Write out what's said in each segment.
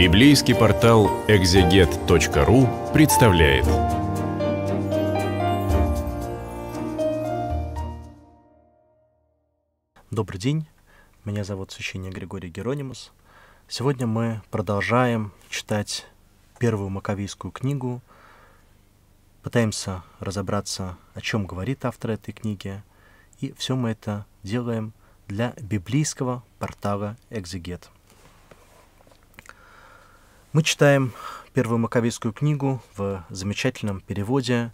Библейский портал экзегет.ру представляет. Добрый день, меня зовут священник Григорий Геронимус. Сегодня мы продолжаем читать первую маковийскую книгу, пытаемся разобраться, о чем говорит автор этой книги, и все мы это делаем для библейского портала «Экзегет». Мы читаем первую маковейскую книгу в замечательном переводе,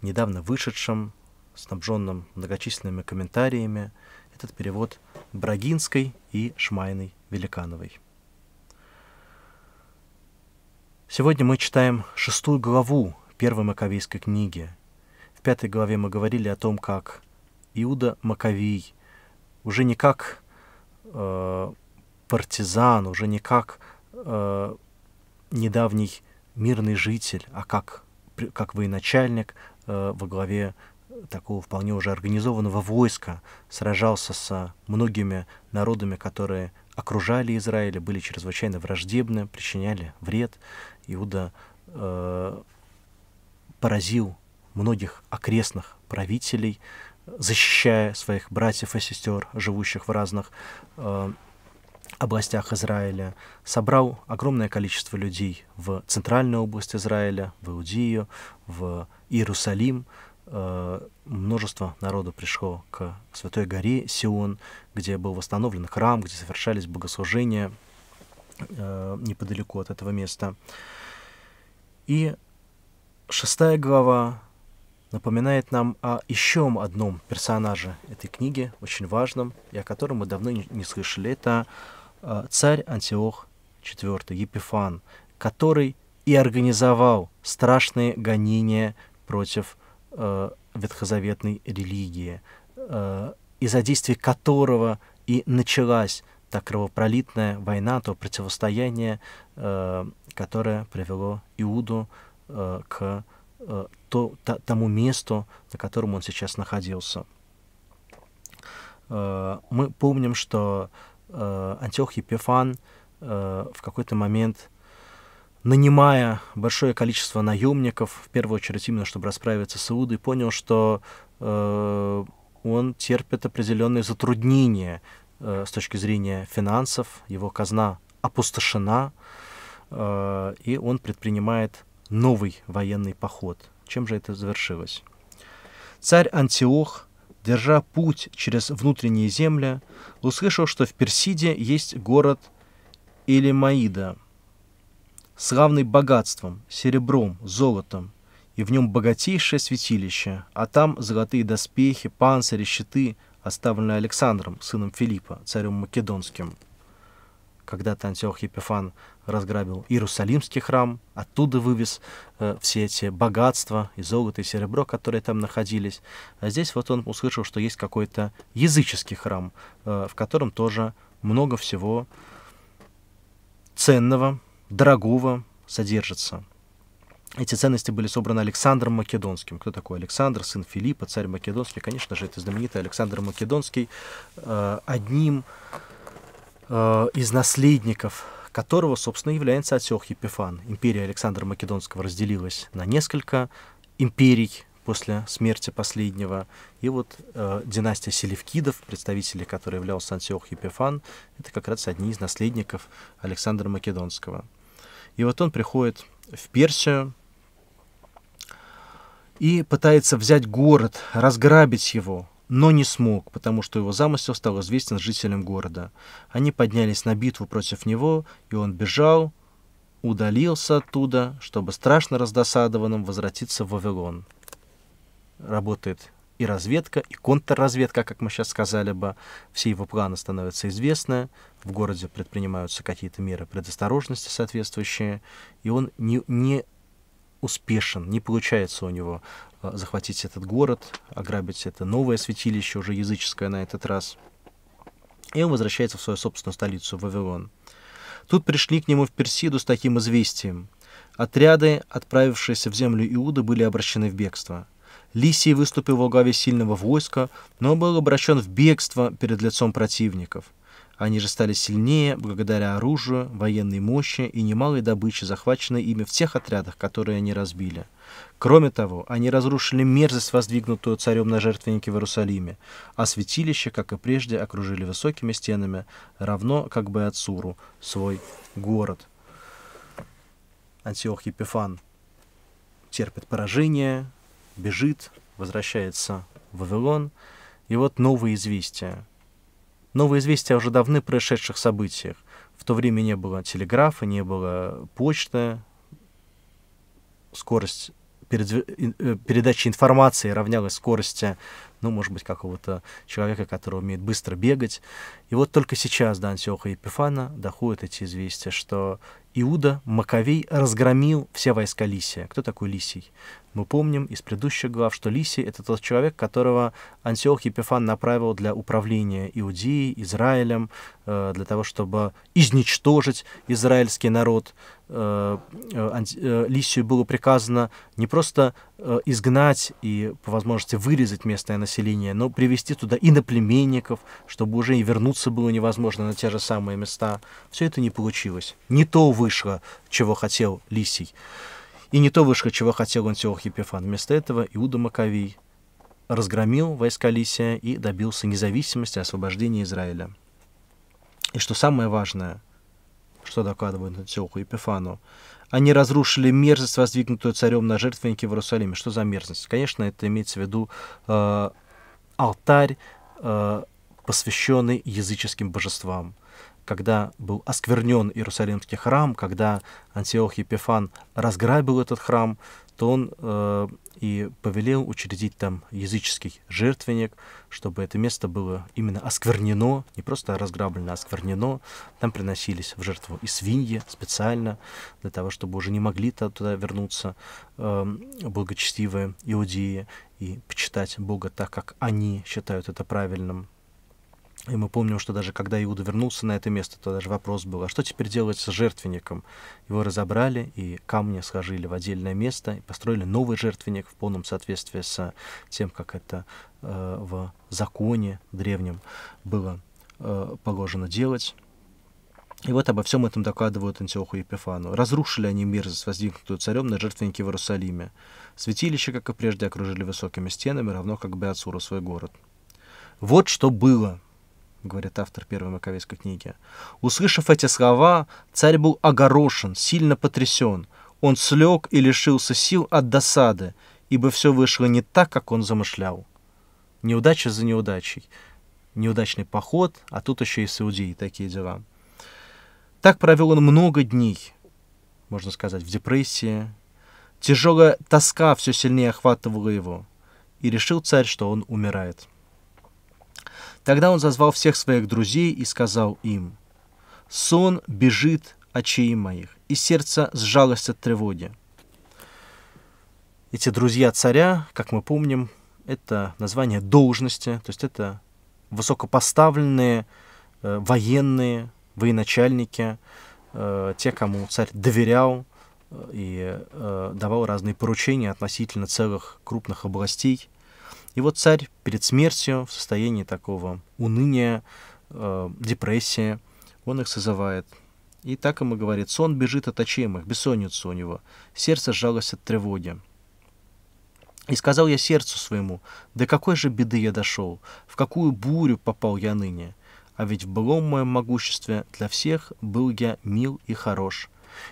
недавно вышедшем, снабженном многочисленными комментариями. Этот перевод Брагинской и Шмайной Великановой. Сегодня мы читаем шестую главу первой маковейской книги. В пятой главе мы говорили о том, как Иуда Маковий уже не как э, партизан, уже не как э, недавний мирный житель, а как, как военачальник э, во главе такого вполне уже организованного войска сражался с многими народами, которые окружали Израиль, были чрезвычайно враждебны, причиняли вред. Иуда э, поразил многих окрестных правителей, защищая своих братьев и сестер, живущих в разных э, областях Израиля, собрал огромное количество людей в центральную область Израиля, в Иудею в Иерусалим. Э, множество народу пришло к Святой горе Сион, где был восстановлен храм, где совершались богослужения э, неподалеку от этого места. И шестая глава напоминает нам о еще одном персонаже этой книги, очень важном, и о котором мы давно не слышали. Это Э, царь Антиох IV Епифан, который и организовал страшные гонения против э, ветхозаветной религии, э, из-за действий которого и началась та кровопролитная война, то противостояние, э, которое привело Иуду э, к э, то, та, тому месту, на котором он сейчас находился. Э, мы помним, что э, э, Антиох Епифан э, в какой-то момент, нанимая большое количество наемников, в первую очередь именно, чтобы расправиться с Иудой, понял, что э, он терпит определенные затруднения э, с точки зрения финансов, его казна опустошена, и он предпринимает новый военный поход. Чем же это завершилось? Царь Антиох – держа путь через внутренние земли, услышал, что в Персиде есть город Элимаида, славный богатством, серебром, золотом, и в нем богатейшее святилище, а там золотые доспехи, панцири, щиты, оставленные Александром, сыном Филиппа, царем Македонским когда-то Антиох Епифан разграбил Иерусалимский храм, оттуда вывез э, все эти богатства и золото, и серебро, которые там находились. А здесь вот он услышал, что есть какой-то языческий храм, э, в котором тоже много всего ценного, дорогого содержится. Эти ценности были собраны Александром Македонским. Кто такой Александр? Сын Филиппа, царь Македонский. Конечно же, это знаменитый Александр Македонский. Э, одним Э, из наследников которого, собственно, является отсек Епифан. Империя Александра Македонского разделилась на несколько империй после смерти последнего. И вот э, династия Селевкидов, представители которой являлся Антиох Епифан, это как раз одни из наследников Александра Македонского. И вот он приходит в Персию и пытается взять город, разграбить его, но не смог, потому что его замысел стал известен жителям города. Они поднялись на битву против него, и он бежал, удалился оттуда, чтобы страшно раздосадованным возвратиться в Вавилон. Работает и разведка, и контрразведка, как мы сейчас сказали бы. Все его планы становятся известны, в городе предпринимаются какие-то меры предосторожности соответствующие, и он не, не успешен, не получается у него Э, захватить этот город, ограбить это новое святилище, уже языческое на этот раз. И он возвращается в свою собственную столицу, Вавилон. Тут пришли к нему в Персиду с таким известием. Отряды, отправившиеся в землю Иуда, были обращены в бегство. Лисий выступил во главе сильного войска, но был обращен в бегство перед лицом противников – они же стали сильнее благодаря оружию, военной мощи и немалой добыче, захваченной ими в тех отрядах, которые они разбили. Кроме того, они разрушили мерзость, воздвигнутую царем на жертвеннике в Иерусалиме, а святилище, как и прежде, окружили высокими стенами, равно как бы Ацуру, свой город. Антиох Епифан терпит поражение, бежит, возвращается в Вавилон, и вот новые известия – новые известия о уже давны происшедших событиях. В то время не было телеграфа, не было почты, скорость э, передачи информации равнялась скорости ну, может быть, какого-то человека, который умеет быстро бегать. И вот только сейчас до Антиоха Епифана доходят эти известия, что Иуда Маковей разгромил все войска Лисия. Кто такой Лисий? Мы помним из предыдущих глав, что Лисий — это тот человек, которого Антиох Епифан направил для управления Иудеей, Израилем, э, для того, чтобы изничтожить израильский народ. Э, э, Лисию было приказано не просто Э, изгнать и по возможности вырезать местное население, но привести туда иноплеменников, чтобы уже и вернуться было невозможно на те же самые места. Все это не получилось. Не то вышло, чего хотел Лисий. И не то вышло, чего хотел Антиох Епифан. Вместо этого Иуда Маковий разгромил войска Лисия и добился независимости освобождения Израиля. И что самое важное, что докладывает Антиоху Епифану, они разрушили мерзость, воздвигнутую царем на жертвеннике в Иерусалиме. Что за мерзость? Конечно, это имеется в виду э, алтарь, э, посвященный языческим божествам. Когда был осквернен Иерусалимский храм, когда Антиох Епифан разграбил этот храм, то он э, и повелел учредить там языческий жертвенник, чтобы это место было именно осквернено, не просто разграблено, а осквернено. Там приносились в жертву и свиньи специально, для того, чтобы уже не могли туда вернуться э, благочестивые иудеи и почитать Бога так, как они считают это правильным. И мы помним, что даже когда Иуда вернулся на это место, то даже вопрос был, а что теперь делать с жертвенником? Его разобрали и камни сложили в отдельное место и построили новый жертвенник в полном соответствии с тем, как это э, в законе древнем было э, положено делать. И вот обо всем этом докладывают Антиоху и Епифану. Разрушили они мирзость, воздвигнутую царем на жертвеннике в Иерусалиме. Святилище, как и прежде, окружили высокими стенами, равно как Беоцуру свой город. Вот что было, говорит автор первой Маковейской книги. Услышав эти слова, царь был огорошен, сильно потрясен. Он слег и лишился сил от досады, ибо все вышло не так, как он замышлял. Неудача за неудачей. Неудачный поход, а тут еще и с Иудеей такие дела. Так провел он много дней, можно сказать, в депрессии. Тяжелая тоска все сильнее охватывала его, и решил царь, что он умирает. Тогда он зазвал всех своих друзей и сказал им, «Сон бежит очей моих, и сердце сжалось от тревоги». Эти друзья царя, как мы помним, это название должности, то есть это высокопоставленные э, военные, военачальники, э, те, кому царь доверял э, и э, давал разные поручения относительно целых крупных областей – и вот царь перед смертью в состоянии такого уныния, э, депрессии, он их созывает. И так ему говорит, сон бежит от очемых, бессонница у него, сердце сжалось от тревоги. И сказал я сердцу своему, до какой же беды я дошел, в какую бурю попал я ныне. А ведь в былом моем могуществе для всех был я мил и хорош.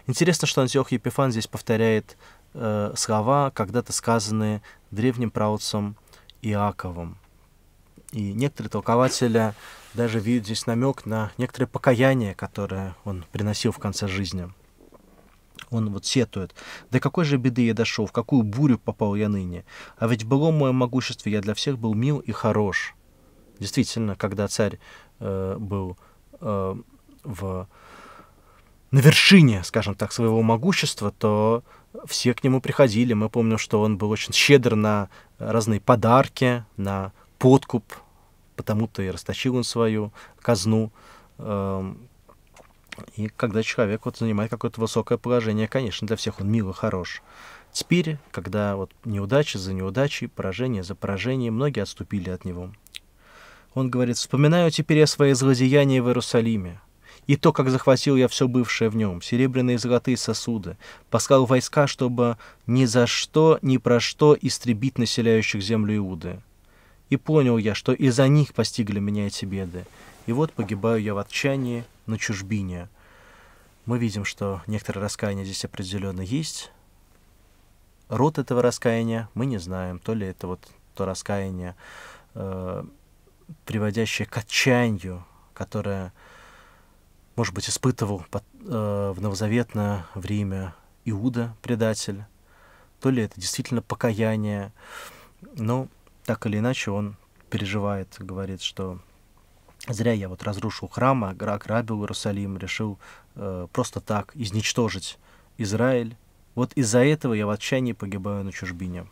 Интересно, что Антиох Епифан здесь повторяет э, слова, когда-то сказанные древним правоцем Иаковом. И некоторые толкователи даже видят здесь намек на некоторое покаяние, которое он приносил в конце жизни. Он вот сетует. «До какой же беды я дошел, в какую бурю попал я ныне? А ведь было мое могущество, я для всех был мил и хорош». Действительно, когда царь э, был э, в, на вершине, скажем так, своего могущества, то все к нему приходили. Мы помним, что он был очень щедр на разные подарки, на подкуп, потому-то и расточил он свою казну. Эм, и когда человек вот занимает какое-то высокое положение, конечно, для всех он мил и хорош. Теперь, когда вот неудачи за неудачей, поражение за поражением, многие отступили от него. Он говорит, «Вспоминаю теперь о свои злодеяния в Иерусалиме, и то, как захватил я все бывшее в нем, серебряные и золотые сосуды, послал войска, чтобы ни за что, ни про что истребить населяющих землю Иуды. И понял я, что из-за них постигли меня эти беды. И вот погибаю я в отчаянии на чужбине. Мы видим, что некоторое раскаяние здесь определенно есть. Род этого раскаяния мы не знаем, то ли это вот то раскаяние, э, приводящее к отчаянию, которое может быть, испытывал э, в новозаветное время Иуда, предатель, то ли это действительно покаяние, но так или иначе он переживает, говорит, что зря я вот разрушил храм, ограбил Иерусалим, решил э, просто так изничтожить Израиль. Вот из-за этого я в отчаянии погибаю на чужбине.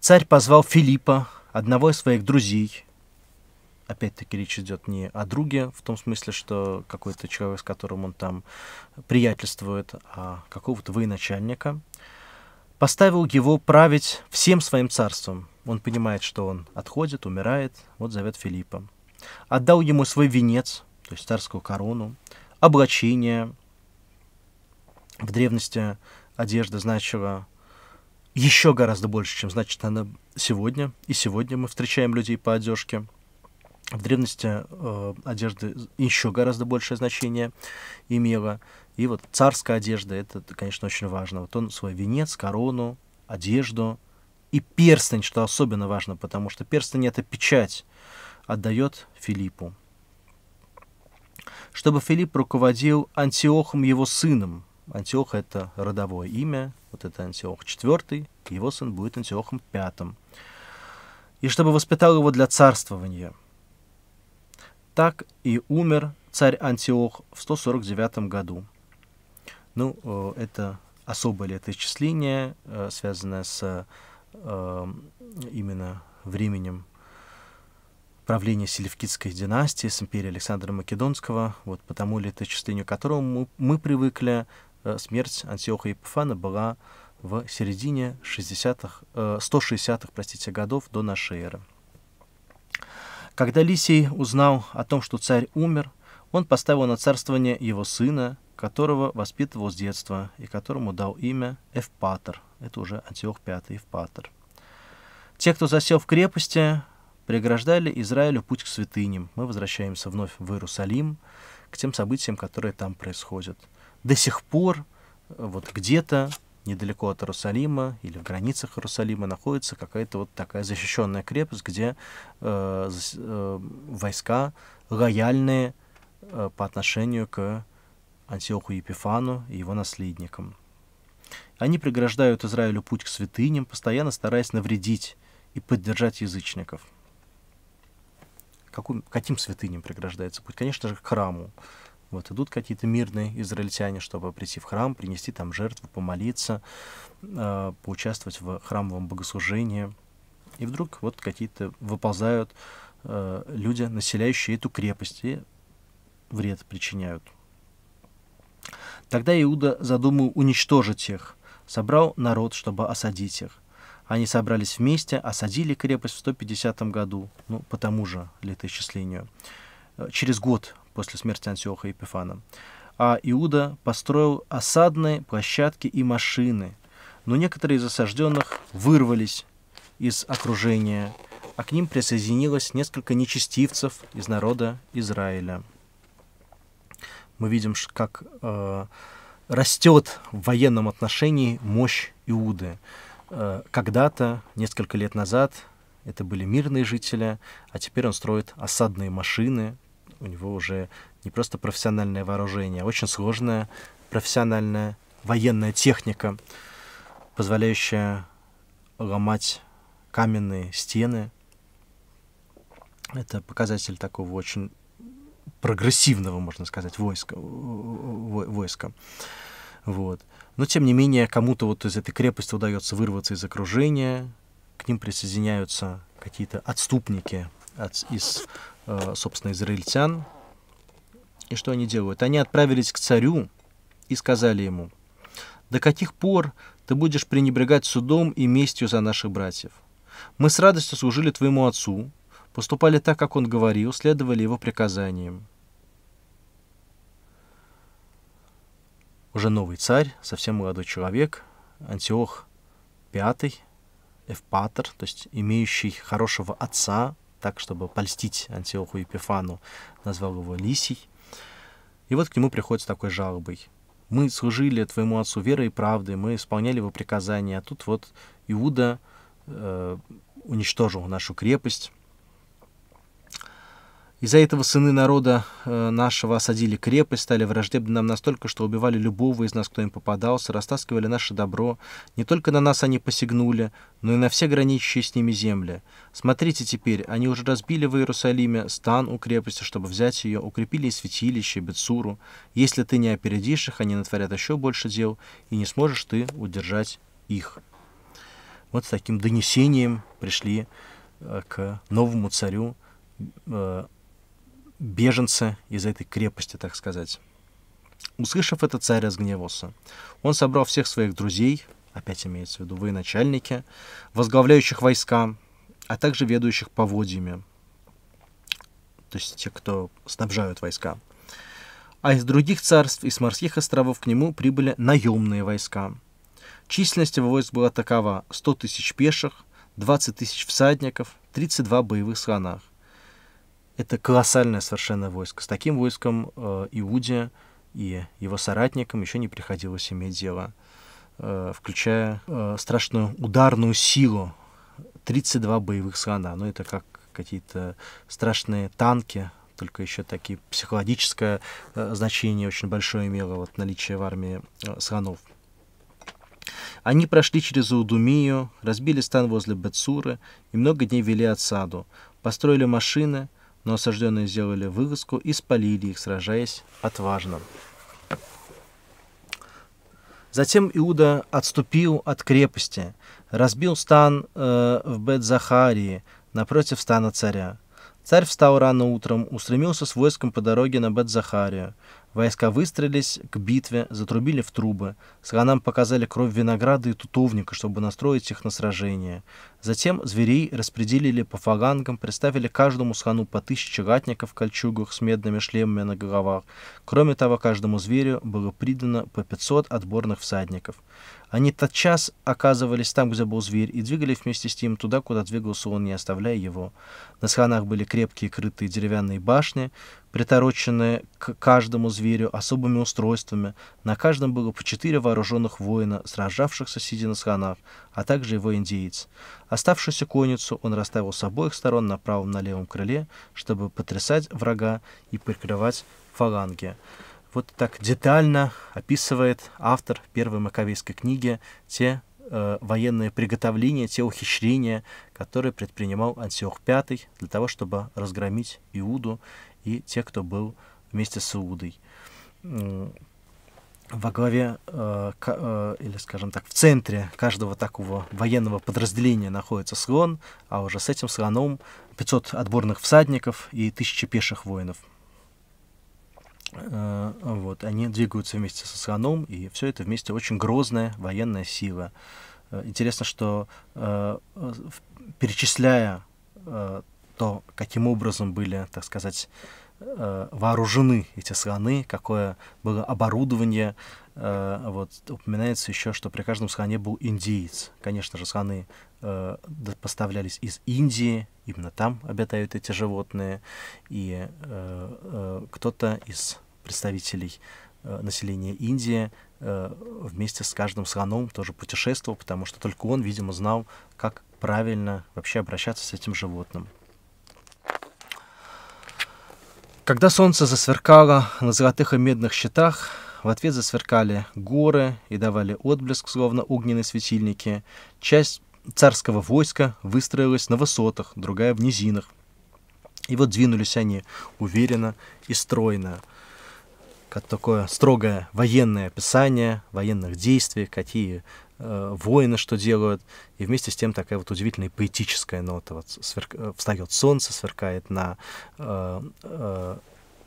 Царь позвал Филиппа, одного из своих друзей, опять-таки речь идет не о друге, в том смысле, что какой-то человек, с которым он там приятельствует, а какого-то военачальника, поставил его править всем своим царством. Он понимает, что он отходит, умирает, вот зовет Филиппа. Отдал ему свой венец, то есть царскую корону, облачение. В древности одежда значила еще гораздо больше, чем значит она сегодня. И сегодня мы встречаем людей по одежке – в древности э, одежда еще гораздо большее значение имела. И вот царская одежда, это, конечно, очень важно. Вот он свой венец, корону, одежду и перстень, что особенно важно, потому что перстень — это печать, отдает Филиппу. Чтобы Филипп руководил Антиохом его сыном. Антиох — это родовое имя, вот это Антиох IV, его сын будет Антиохом V. И чтобы воспитал его для царствования — так и умер царь Антиох в 149 году. Ну, э, это особое летоисчисление, э, связанное с э, именно временем правления Селевкидской династии, с империей Александра Македонского, вот по тому к которому мы, мы привыкли, смерть Антиоха Епифана была в середине 60-х, 160-х, простите, годов до нашей эры. Когда Лисий узнал о том, что царь умер, он поставил на царствование его сына, которого воспитывал с детства и которому дал имя Эвпатор. Это уже Антиох V Эвпатор. Те, кто засел в крепости, преграждали Израилю путь к святыням. Мы возвращаемся вновь в Иерусалим, к тем событиям, которые там происходят. До сих пор э, вот где-то недалеко от Иерусалима или в границах Иерусалима находится какая-то вот такая защищенная крепость, где э, э, войска лояльные э, по отношению к Антиоху Епифану и его наследникам. Они преграждают Израилю путь к святыням, постоянно стараясь навредить и поддержать язычников. Каким, каким святыням преграждается путь? Конечно же, к храму. Вот идут какие-то мирные израильтяне, чтобы прийти в храм, принести там жертву, помолиться, э, поучаствовать в храмовом богослужении. И вдруг вот какие-то выползают э, люди, населяющие эту крепость, и вред причиняют. Тогда Иуда задумал уничтожить их, собрал народ, чтобы осадить их. Они собрались вместе, осадили крепость в 150 году, ну, по тому же летоисчислению. Э, через год после смерти Антиоха Епифана. А Иуда построил осадные площадки и машины, но некоторые из осажденных вырвались из окружения, а к ним присоединилось несколько нечестивцев из народа Израиля. Мы видим, как э, растет в военном отношении мощь Иуды. Э, когда-то, несколько лет назад, это были мирные жители, а теперь он строит осадные машины, у него уже не просто профессиональное вооружение, а очень сложная профессиональная военная техника, позволяющая ломать каменные стены. Это показатель такого очень прогрессивного, можно сказать, войска. войска. Вот. Но, тем не менее, кому-то вот из этой крепости удается вырваться из окружения, к ним присоединяются какие-то отступники от, из Э, собственно, израильтян. И что они делают? Они отправились к царю и сказали ему, «До каких пор ты будешь пренебрегать судом и местью за наших братьев? Мы с радостью служили твоему отцу, поступали так, как он говорил, следовали его приказаниям». Уже новый царь, совсем молодой человек, Антиох V, Эвпатор, то есть имеющий хорошего отца, так, чтобы польстить Антиоху Епифану, назвал его Лисий. И вот к нему приходит с такой жалобой. «Мы служили твоему отцу верой и правдой, мы исполняли его приказания, а тут вот Иуда э, уничтожил нашу крепость, из-за этого сыны народа э, нашего осадили крепость, стали враждебны нам настолько, что убивали любого из нас, кто им попадался, растаскивали наше добро. Не только на нас они посягнули, но и на все граничащие с ними земли. Смотрите теперь, они уже разбили в Иерусалиме стан у крепости, чтобы взять ее, укрепили и святилище, и Бетсуру. Если ты не опередишь их, они натворят еще больше дел, и не сможешь ты удержать их. Вот с таким донесением пришли э, к новому царю э, беженцы из этой крепости, так сказать. Услышав это, царь разгневался. Он собрал всех своих друзей, опять имеется в виду военачальники, возглавляющих войска, а также ведущих поводьями, то есть те, кто снабжают войска. А из других царств, и с морских островов к нему прибыли наемные войска. Численность его войск была такова – 100 тысяч пеших, 20 тысяч всадников, 32 боевых слонах. Это колоссальное совершенно войско. С таким войском э, Иуде и его соратникам еще не приходилось иметь дело, э, включая э, страшную ударную силу 32 боевых слона. Ну, это как какие-то страшные танки, только еще такие психологическое э, значение очень большое имело вот, наличие в армии э, слонов. Они прошли через Удумию, разбили стан возле Бетсуры и много дней вели отсаду, построили машины – но осажденные сделали вылазку и спалили их, сражаясь отважно. Затем Иуда отступил от крепости, разбил стан э, в Бет-Захарии напротив стана царя. Царь встал рано утром, устремился с войском по дороге на Бет-Захарию. Войска выстрелились к битве, затрубили в трубы. Сханам показали кровь винограда и тутовника, чтобы настроить их на сражение. Затем зверей распределили по фалангам, представили каждому схану по тысяче ратников в кольчугах с медными шлемами на головах. Кроме того, каждому зверю было придано по 500 отборных всадников. Они тотчас оказывались там, где был зверь, и двигали вместе с ним туда, куда двигался он, не оставляя его. На сханах были крепкие крытые деревянные башни, притороченные к каждому зверю особыми устройствами. На каждом было по четыре вооруженных воина, сражавшихся сидя на сханах, а также его индиец. Оставшуюся конницу он расставил с обоих сторон на правом на левом крыле, чтобы потрясать врага и прикрывать фаланги. Вот так детально описывает автор первой маковейской книги те э, военные приготовления, те ухищрения, которые предпринимал Антиох V для того, чтобы разгромить Иуду и тех кто был вместе с Иудой во главе, э, э, или, скажем так, в центре каждого такого военного подразделения находится слон, а уже с этим слоном 500 отборных всадников и 1000 пеших воинов. Э, вот, они двигаются вместе со слоном, и все это вместе очень грозная военная сила. интересно, что перечисляя то, каким образом были, так сказать, Э, вооружены эти слоны, какое было оборудование. Э, вот, упоминается еще, что при каждом слоне был индиец. Конечно же, слоны э, поставлялись из Индии, именно там обитают эти животные. И кто-то из представителей населения Индии вместе с каждым слоном тоже путешествовал, потому что только он, видимо, знал, как правильно вообще обращаться с этим животным. Когда солнце засверкало на золотых и медных щитах, в ответ засверкали горы и давали отблеск, словно огненные светильники. Часть царского войска выстроилась на высотах, другая в низинах. И вот двинулись они уверенно и стройно как такое строгое военное описание военных действий, какие э, воины что делают, и вместе с тем такая вот удивительная поэтическая нота. Вот сверк... Э, встает солнце, сверкает на э, э,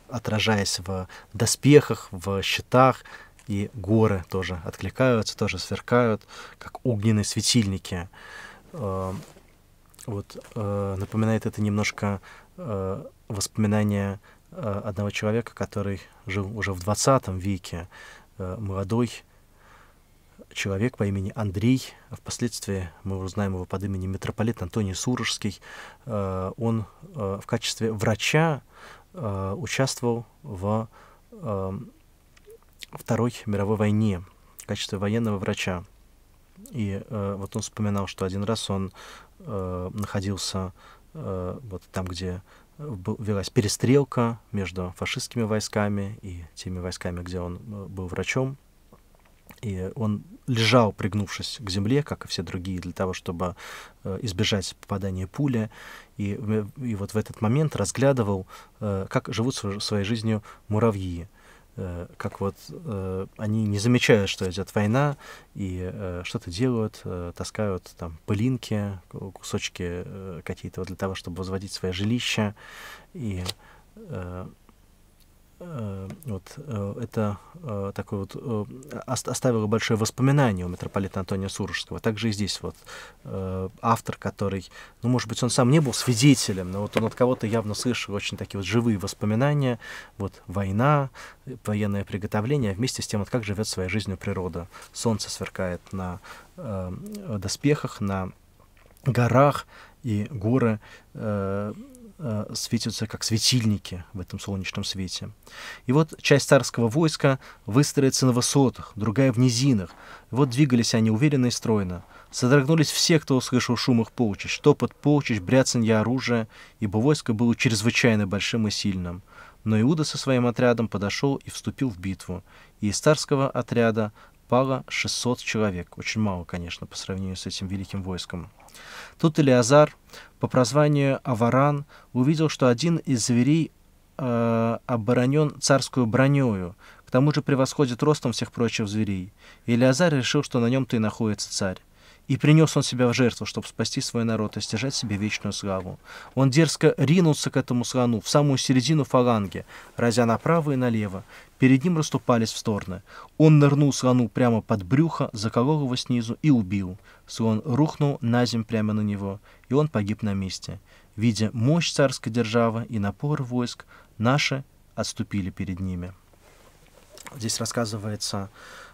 отражаясь в доспехах, в щитах, и горы тоже откликаются, тоже сверкают, как огненные светильники. Э, вот э, напоминает это немножко воспоминания Э, одного человека, который жил уже в 20 веке, э, молодой человек по имени Андрей, впоследствии мы узнаем его под именем митрополит Антоний Сурожский, э, он в качестве врача участвовал в эм, Второй мировой войне в качестве военного врача. И вот он вспоминал, что один раз он находился вот там, где велась перестрелка между фашистскими войсками и теми войсками, где он э, был врачом. И он лежал, пригнувшись к земле, как и все другие, для того, чтобы э, избежать попадания пули. И, и вот в этот момент разглядывал, э, как живут своей жизнью муравьи. Э, как вот э, они не замечают, что идет война, и э, что-то делают, таскают там пылинки, кусочки какие-то вот для того, чтобы возводить свое жилище, и Э, вот, э, это э, такое вот оставило большое воспоминание у митрополита Антония Сурожского. Также и здесь вот автор, который, ну, может быть, он сам не был свидетелем, но вот он от кого-то явно слышал очень такие вот живые воспоминания, вот война, военное приготовление, а вместе с тем, вот как живет своей жизнью природа. Солнце сверкает на доспехах, на горах, и горы Э, светятся как светильники в этом солнечном свете. И вот часть царского войска выстроится на высотах, другая в низинах. вот двигались они уверенно и стройно. Содрогнулись все, кто услышал шум их полчищ, топот полчищ, бряцанье оружия, ибо войско было чрезвычайно большим и сильным. Но Иуда со своим отрядом подошел и вступил в битву, и из царского отряда пало 600 человек, очень мало, конечно, по сравнению с этим великим войском. Тут Илиазар по прозванию Аваран увидел, что один из зверей э, оборонен царскую бронею, к тому же превосходит ростом всех прочих зверей. Илиазар решил, что на нем-то и находится царь. И принес он себя в жертву, чтобы спасти свой народ и стяжать себе вечную славу. Он дерзко ринулся к этому слону, в самую середину фаланги, разя направо и налево. Перед ним расступались в стороны. Он нырнул слону прямо под брюхо, заколол его снизу и убил. Суон рухнул на земь прямо на него, и он погиб на месте. Видя мощь царской державы и напор войск, наши отступили перед ними. Здесь рассказывается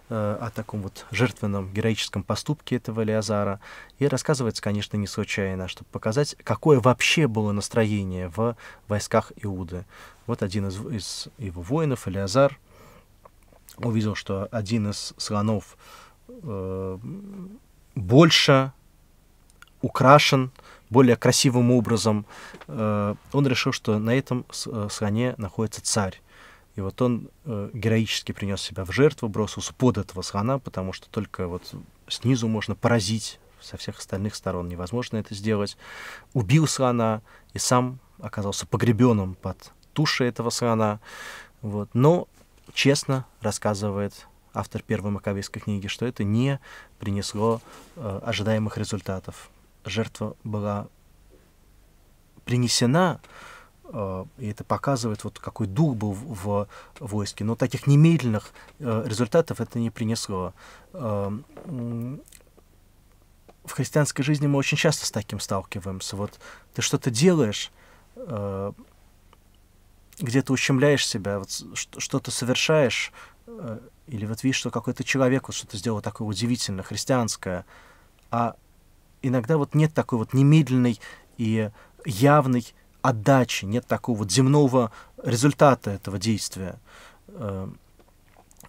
э, о таком вот жертвенном героическом поступке этого Леозара. И рассказывается, конечно, не случайно, чтобы показать, какое вообще было настроение в войсках Иуды. Вот один из, из его воинов, Леозар, увидел, что один из слонов э, больше украшен более красивым образом, э, он решил, что на этом слоне э, находится царь. И вот он э, героически принес себя в жертву, бросился под этого слона, потому что только вот снизу можно поразить, со всех остальных сторон невозможно это сделать. Убил слона и сам оказался погребенным под тушей этого слона. Вот. Но честно рассказывает автор первой маковейской книги, что это не принесло э, ожидаемых результатов. Жертва была принесена, э, и это показывает, вот какой дух был в, в войске. Но таких немедленных э, результатов это не принесло. Э, в христианской жизни мы очень часто с таким сталкиваемся. Вот ты что-то делаешь, э, где то ущемляешь себя, вот что-то совершаешь, э, или вот видишь, что какой-то человек вот что-то сделал такое удивительное, христианское. А иногда вот нет такой вот немедленной и явной отдачи, нет такого вот земного результата этого действия. Эм,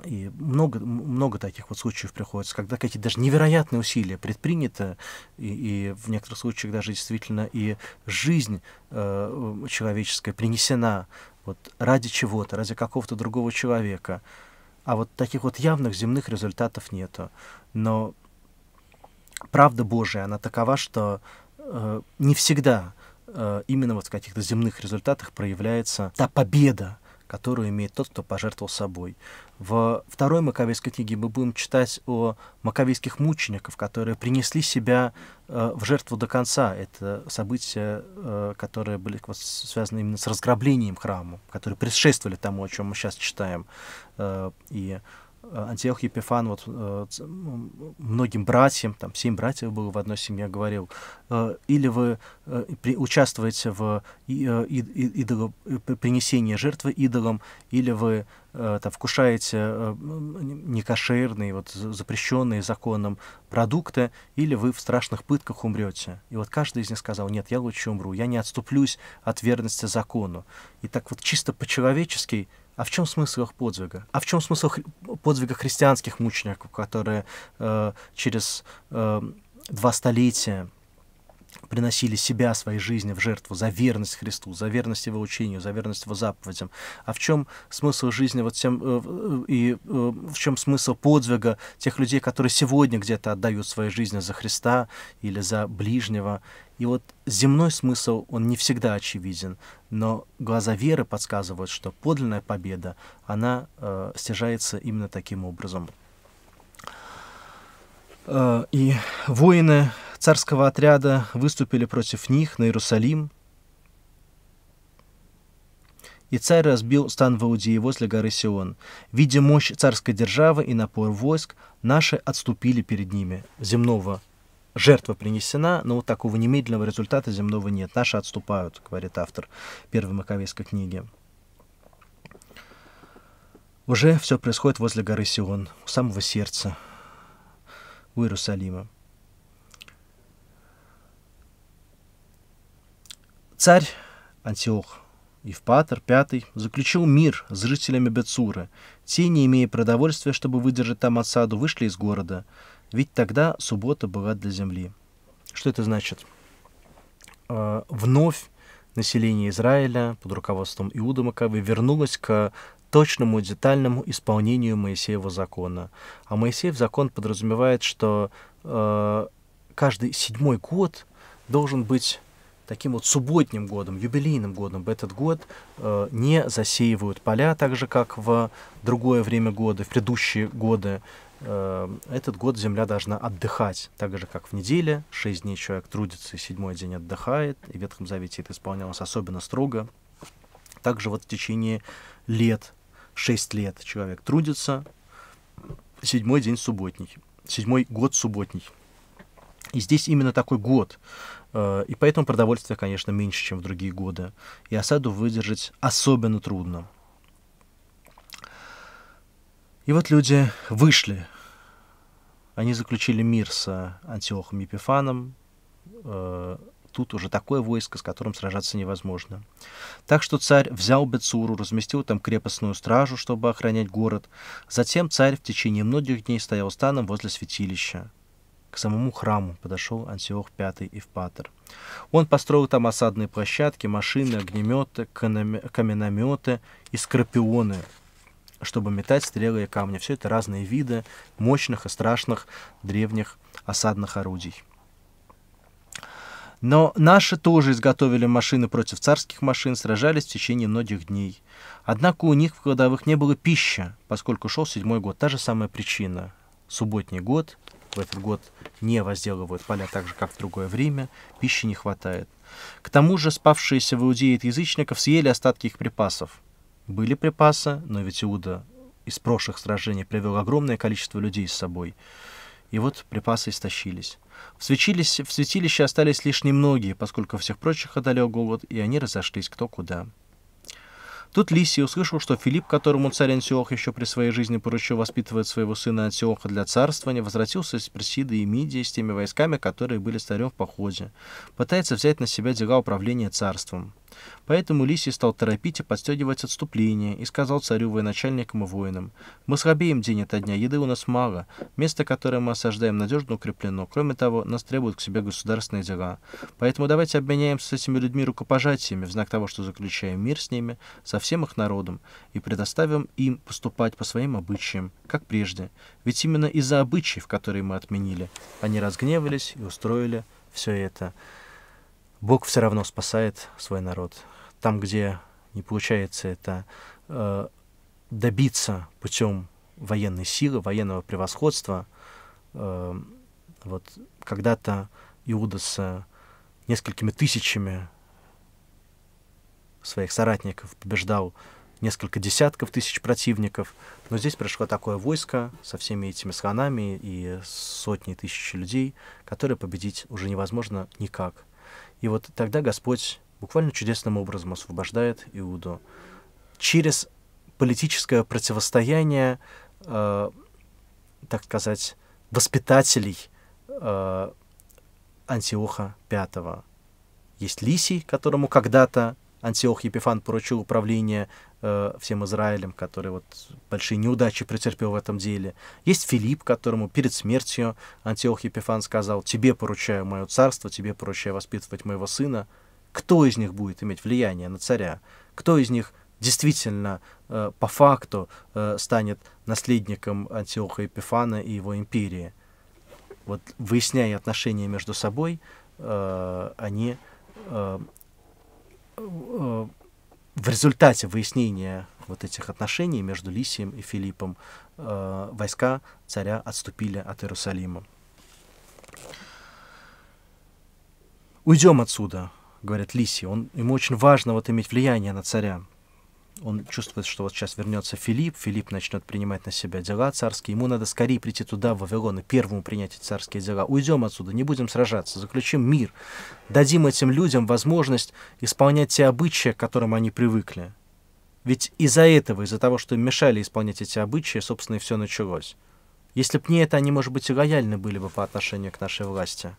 и много, много таких вот случаев приходится, когда какие-то даже невероятные усилия предприняты, и, и в некоторых случаях даже действительно и жизнь э, человеческая принесена вот ради чего-то, ради какого-то другого человека. А вот таких вот явных земных результатов нету. Но правда Божия, она такова, что э, не всегда э, именно вот в каких-то земных результатах проявляется та победа, которую имеет тот, кто пожертвовал собой. В второй Маковейской книге мы будем читать о маковейских мучениках, которые принесли себя э, в жертву до конца. Это события, э, которые были связаны именно с разграблением храма, которые предшествовали тому, о чем мы сейчас читаем. Э, и Антиох Епифан вот э, многим братьям, там семь братьев было в одной семье, говорил, э, или вы э, участвуете в идол, принесении жертвы идолам, или вы там, вкушаете некошерные, вот, запрещенные законом продукты, или вы в страшных пытках умрете. И вот каждый из них сказал, нет, я лучше умру, я не отступлюсь от верности закону. И так вот чисто по-человечески а в чем смысл их подвига? А в чем смысл хри- подвига христианских мучеников, которые э, через э, два столетия приносили себя, своей жизни в жертву за верность Христу, за верность Его учению, за верность Его заповедям. А в чем смысл жизни вот тем, э, э, и э, в чем смысл подвига тех людей, которые сегодня где-то отдают свои жизни за Христа или за ближнего? И вот земной смысл, он не всегда очевиден, но глаза веры подсказывают, что подлинная победа, она э, стяжается именно таким образом. И воины царского отряда выступили против них на Иерусалим, и царь разбил стан в Иудее возле горы Сион. Видя мощь царской державы и напор войск, наши отступили перед ними. Земного жертва принесена, но вот такого немедленного результата земного нет. Наши отступают, говорит автор первой Маковейской книги. Уже все происходит возле горы Сион, у самого сердца, у Иерусалима. Царь Антиох Евпатор V заключил мир с жителями Бецуры. Те, не имея продовольствия, чтобы выдержать там осаду, вышли из города, ведь тогда суббота была для земли. Что это значит? А, вновь население Израиля под руководством Иуда Маковы вернулось к точному детальному исполнению Моисеева закона. А Моисеев закон подразумевает, что э, каждый седьмой год должен быть таким вот субботним годом, юбилейным годом. В этот год э, не засеивают поля, так же, как в другое время года, в предыдущие годы. Э, этот год земля должна отдыхать, так же, как в неделе. Шесть дней человек трудится, и седьмой день отдыхает. И в Ветхом Завете это исполнялось особенно строго. Также вот в течение лет, шесть лет человек трудится, седьмой день субботний, седьмой год субботний. И здесь именно такой год, Э, и поэтому продовольствие, конечно, меньше, чем в другие годы. И осаду выдержать особенно трудно. И вот люди вышли. Они заключили мир с э, Антиохом Епифаном. Э, тут уже такое войско, с которым сражаться невозможно. Так что царь взял Бецуру, разместил там крепостную стражу, чтобы охранять город. Затем царь в течение многих дней стоял станом возле святилища к самому храму подошел Антиох V Евпатор. Он построил там осадные площадки, машины, огнеметы, каменометы и скорпионы, чтобы метать стрелы и камни. Все это разные виды мощных и страшных древних осадных орудий. Но наши тоже изготовили машины против царских машин, сражались в течение многих дней. Однако у них в кладовых не было пищи, поскольку шел седьмой год. Та же самая причина. Субботний год, в этот год не возделывают поля так же, как в другое время, пищи не хватает. К тому же спавшиеся в Иудее от язычников съели остатки их припасов. Были припасы, но ведь Иуда из прошлых сражений привел огромное количество людей с собой. И вот припасы истощились. В святилище, в святилище остались лишь немногие, поскольку всех прочих одолел голод, и они разошлись кто куда. Тут Лисий услышал, что Филипп, которому царь Антиох еще при своей жизни поручил воспитывать своего сына Антиоха для царствования, возвратился из Персиды и Мидии с теми войсками, которые были старем в походе. Пытается взять на себя дела управления царством. Поэтому Лисий стал торопить и подстегивать отступление и сказал царю военачальникам и воинам, «Мы слабеем день ото дня, еды у нас мало, место, которое мы осаждаем, надежно укреплено. Кроме того, нас требуют к себе государственные дела. Поэтому давайте обменяемся с этими людьми рукопожатиями в знак того, что заключаем мир с ними, со всем их народом, и предоставим им поступать по своим обычаям, как прежде. Ведь именно из-за обычаев, которые мы отменили, они разгневались и устроили все это». Бог все равно спасает свой народ. Там, где не получается это э, добиться путем военной силы, военного превосходства, э, вот когда-то Иуда с несколькими тысячами своих соратников побеждал несколько десятков тысяч противников, но здесь пришло такое войско со всеми этими слонами и сотни тысяч людей, которые победить уже невозможно никак. И вот тогда Господь буквально чудесным образом освобождает Иуду через политическое противостояние, э, так сказать, воспитателей э, Антиоха V. Есть Лисий, которому когда-то Антиох Епифан поручил управление э, всем Израилем, который вот большие неудачи претерпел в этом деле. Есть Филипп, которому перед смертью Антиох Епифан сказал, «Тебе поручаю мое царство, тебе поручаю воспитывать моего сына». Кто из них будет иметь влияние на царя? Кто из них действительно э, по факту э, станет наследником Антиоха Епифана и его империи? Вот выясняя отношения между собой, они в результате выяснения вот этих отношений между Лисием и Филиппом э, войска царя отступили от Иерусалима. Уйдем отсюда, говорит Лисий. Он, ему очень важно вот иметь влияние на царя он чувствует, что вот сейчас вернется Филипп, Филипп начнет принимать на себя дела царские, ему надо скорее прийти туда, в Вавилон, и первому принять эти царские дела. Уйдем отсюда, не будем сражаться, заключим мир, дадим этим людям возможность исполнять те обычаи, к которым они привыкли. Ведь из-за этого, из-за того, что им мешали исполнять эти обычаи, собственно, и все началось. Если б не это, они, может быть, и лояльны были бы по отношению к нашей власти.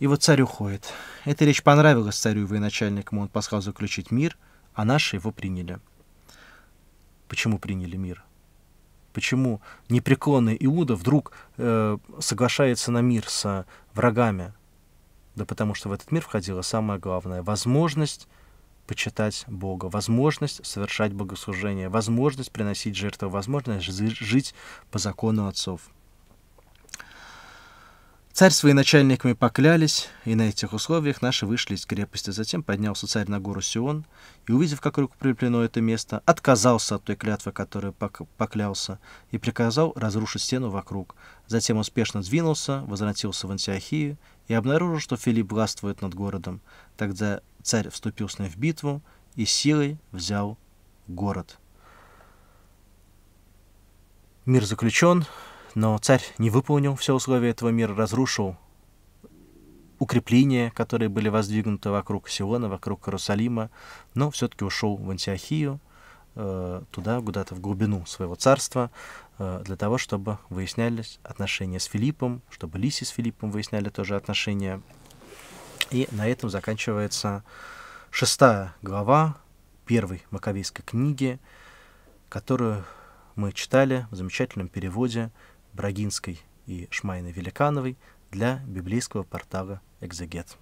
И вот царь уходит. Эта речь понравилась царю и военачальникам, он послал заключить мир — а наши его приняли. Почему приняли мир? Почему непреклонный Иуда вдруг э, соглашается на мир с врагами? Да потому что в этот мир входила самое главное — возможность почитать Бога, возможность совершать богослужение, возможность приносить жертву, возможность жить по закону отцов. Царь с начальниками поклялись, и на этих условиях наши вышли из крепости. Затем поднялся царь на гору Сион, и, увидев, как руку это место, отказался от той клятвы, которой поклялся, и приказал разрушить стену вокруг. Затем успешно двинулся, возвратился в Антиохию и обнаружил, что Филипп властвует над городом. Тогда царь вступил с ним в битву и силой взял город. Мир заключен, но царь не выполнил все условия этого мира, разрушил укрепления, которые были воздвигнуты вокруг Сиона, вокруг Иерусалима, но все-таки ушел в Антиохию, э, туда, куда-то в глубину своего царства, э, для того, чтобы выяснялись отношения с Филиппом, чтобы Лиси с Филиппом выясняли тоже отношения. И на этом заканчивается шестая глава первой Маковейской книги, которую мы читали в замечательном переводе Брагинской и Шмайны Великановой для библейского портала «Экзегет».